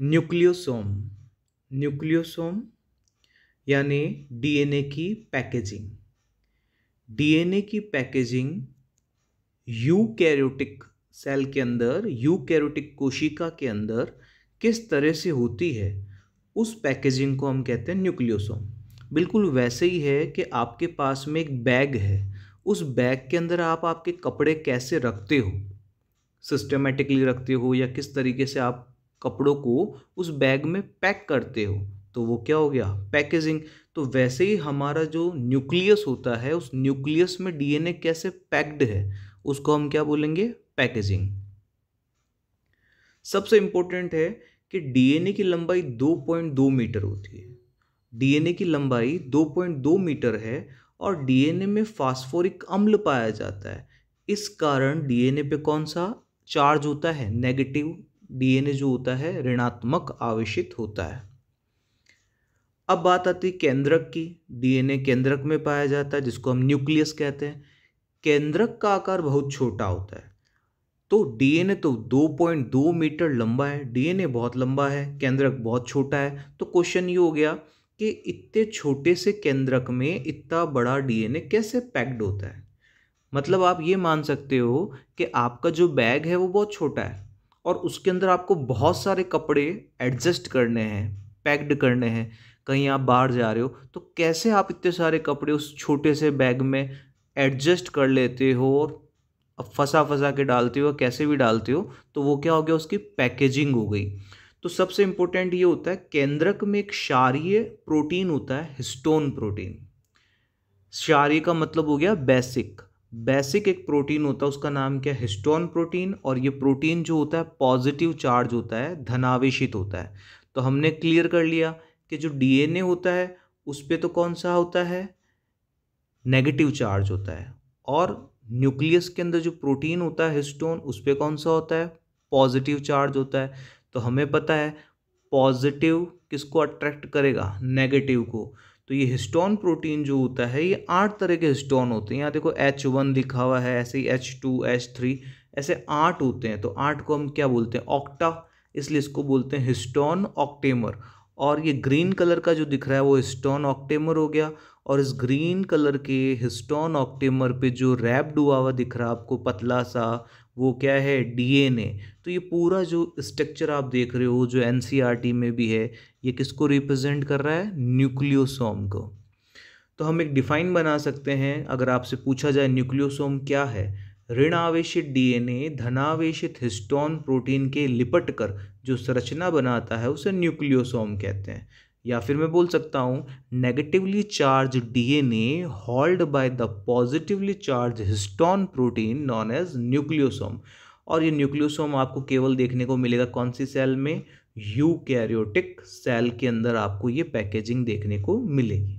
nucleosome nucleosome यानी DNA की packaging DNA की पैकेजिंग यूकैरियोटिक सेल के अंदर यूकैरियोटिक कोशिका के अंदर किस तरह से होती है उस पैकेजिंग को हम कहते हैं न्यूक्लियोसोम बिल्कुल वैसे ही है कि आपके पास में एक बैग है उस बैग के अंदर आप आपके कपड़े कैसे रखते हो सिस्टमेटिकली रखते हो या किस तरीके से आप कपड़ों को उस बैग में पैक करते हो तो वो क्या हो गया पैकेजिंग तो वैसे ही हमारा जो न्यूक्लियस होता है उस न्यूक्लियस में डीएनए कैसे पैक्ड है उसको हम क्या बोलेंगे पैकेजिंग सबसे इम्पोर्टेंट है कि डीएनए की लंबाई 2.2 मीटर होती है डीएनए की लंबाई 2.2 मीटर है और डीएनए में फास्फोरिक अम्ल पाया जाता है इस कारण डीएनए पे कौन सा चार्ज होता है नेगेटिव डीएनए जो होता है ऋणात्मक आवेशित होता है अब बात आती है केंद्रक की डीएनए केंद्रक में पाया जाता है जिसको हम न्यूक्लियस कहते हैं केंद्रक का आकार बहुत छोटा होता है तो डीएनए तो 2.2 मीटर लंबा है डीएनए बहुत लंबा है केंद्रक बहुत छोटा है तो क्वेश्चन ये हो गया कि इतने छोटे से केंद्रक में इतना बड़ा डीएनए कैसे पैक्ड होता है मतलब आप ये मान सकते हो कि आपका जो बैग है वो बहुत छोटा है और उसके अंदर आपको बहुत सारे कपड़े एडजस्ट करने हैं पैक्ड करने हैं कहीं आप बाहर जा रहे हो तो कैसे आप इतने सारे कपड़े उस छोटे से बैग में एडजस्ट कर लेते हो और फंसा फंसा के डालते हो कैसे भी डालते हो तो वो क्या हो गया उसकी पैकेजिंग हो गई तो सबसे इम्पोर्टेंट ये होता है केंद्रक में एक क्षारीय प्रोटीन होता है हिस्टोन प्रोटीन क्षारीय का मतलब हो गया बेसिक बेसिक एक प्रोटीन होता है उसका नाम क्या है हिस्टोन प्रोटीन और ये प्रोटीन जो होता है पॉजिटिव चार्ज होता है धनावेशित होता है तो हमने क्लियर कर लिया कि जो डीएनए होता है उस पर तो कौन सा होता है नेगेटिव चार्ज होता है और न्यूक्लियस के अंदर जो प्रोटीन होता है हिस्टोन उस पर कौन सा होता है पॉजिटिव चार्ज होता है तो हमें पता है पॉजिटिव किसको अट्रैक्ट करेगा नेगेटिव को तो ये हिस्टोन प्रोटीन जो होता है ये आठ तरह के हिस्टोन होते हैं यहाँ देखो एच वन लिखा हुआ है ऐसे ही एच टू एच थ्री ऐसे आठ होते हैं तो आठ को हम क्या बोलते हैं ऑक्टा इसलिए इसको बोलते हैं हिस्टोन ऑक्टेमर और ये ग्रीन कलर का जो दिख रहा है वो हिस्टोन ऑक्टेमर हो गया और इस ग्रीन कलर के हिस्टोन ऑक्टेमर पे जो रैप्ड हुआ हुआ दिख रहा है आपको पतला सा वो क्या है डीएनए तो ये पूरा जो स्ट्रक्चर आप देख रहे हो जो एनसीईआरटी e में भी है ये किसको रिप्रेजेंट कर रहा है न्यूक्लियोसोम को तो हम एक डिफाइन बना सकते हैं अगर आपसे पूछा जाए न्यूक्लियोसोम क्या है ऋण आवेशित डीएनए धनावेशित हिस्टोन प्रोटीन के लिपट कर जो संरचना बनाता है उसे न्यूक्लियोसोम कहते हैं या फिर मैं बोल सकता हूँ negatively charge D N A hold by the positively charge histone protein known as nucleosome और ये न्यूक्लियोसोम आपको केवल देखने को मिलेगा कौन सी सेल में यू कैरियोटिक सेल के अंदर आपको ये पैकेजिंग देखने को मिलेगी